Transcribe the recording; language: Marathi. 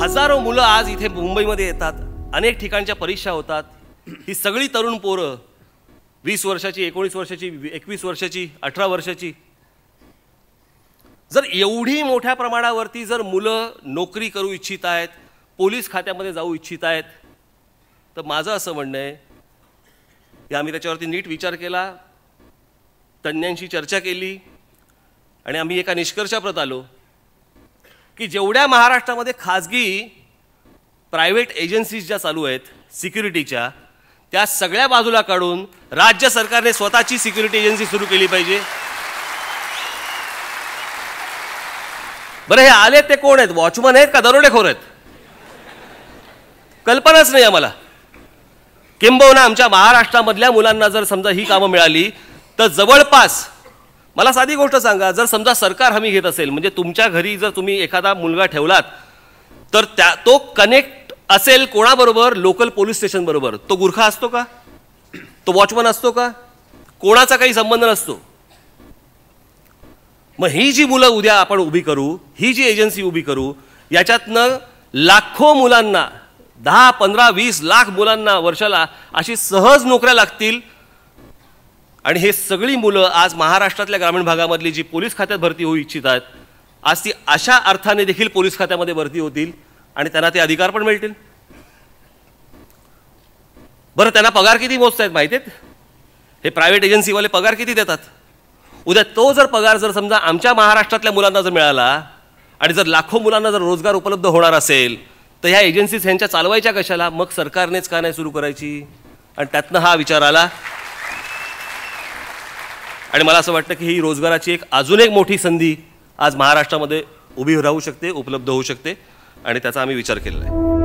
हजारो मुलं आज इथे मुंबईमध्ये येतात अनेक ठिकाणच्या परीक्षा होतात ही सगळी तरुण पोरं वीस वर्षाची एकोणीस वर्षाची एकवीस वर्षाची अठरा वर्षाची जर एवढी मोठ्या प्रमाणावरती जर मुलं नोकरी करू इच्छित आहेत पोलीस खात्यामध्ये जाऊ इच्छित आहेत तर माझं असं म्हणणं आहे की आम्ही त्याच्यावरती नीट विचार केला तज्ज्ञांशी चर्चा केली आणि आम्ही एका निष्कर्षाप्रत आलो की जेवढ्या महाराष्ट्रामध्ये खाजगी प्रायव्हेट एजन्सीज ज्या चालू आहेत सिक्युरिटीच्या त्या सगळ्या बाजूला काढून राज्य सरकारने स्वतःची सिक्युरिटी एजन्सी सुरू केली पाहिजे बरं हे आले ते कोण आहेत वॉचमन आहेत का दरोडेखोर आहेत कल्पनाच नाही आम्हाला किंबहुना आमच्या महाराष्ट्रामधल्या मुलांना जर समजा ही कामं मिळाली तर जवळपास मला साधी गोष्ट सांगा जर समजा सरकार हमी घेत असेल म्हणजे तुमच्या घरी जर तुम्ही एखादा मुलगा ठेवलात तर त्या तो कनेक्ट असेल कोणाबरोबर लोकल पोलीस स्टेशन बरोबर तो गुरखा असतो का तो वॉचमन असतो का कोणाचा काही संबंध नसतो मग ही जी मुलं उद्या आपण उभी करू ही जी एजन्सी उभी करू याच्यातनं लाखो मुलांना दहा पंधरा वीस लाख मुलांना वर्षाला अशी सहज नोकऱ्या लागतील आणि हे सगळी मुलं आज महाराष्ट्रातल्या ग्रामीण भागामधली जी पोलीस खात्यात भरती होऊ इच्छित आहेत आज ती अशा अर्थाने देखील पोलीस खात्यामध्ये भरती होतील आणि त्यांना ते अधिकार पण मिळतील बरं त्यांना पगार किती मोजत आहेत माहितीत हे प्रायव्हेट एजन्सीवाले पगार किती देतात उद्या तो जर पगार जर समजा आमच्या महाराष्ट्रातल्या मुलांना जर मिळाला आणि जर लाखो मुलांना जर रोजगार उपलब्ध होणार असेल तर ह्या एजन्सीज ह्यांच्या चालवायच्या कशाला मग सरकारनेच का नाही सुरू करायची आणि त्यातनं हा विचार आला आणि मला असं वाटतं की ही रोजगाराची एक अजून एक मोठी संधी आज महाराष्ट्रामध्ये उभी राहू शकते उपलब्ध होऊ शकते आणि त्याचा आम्ही विचार केलेला आहे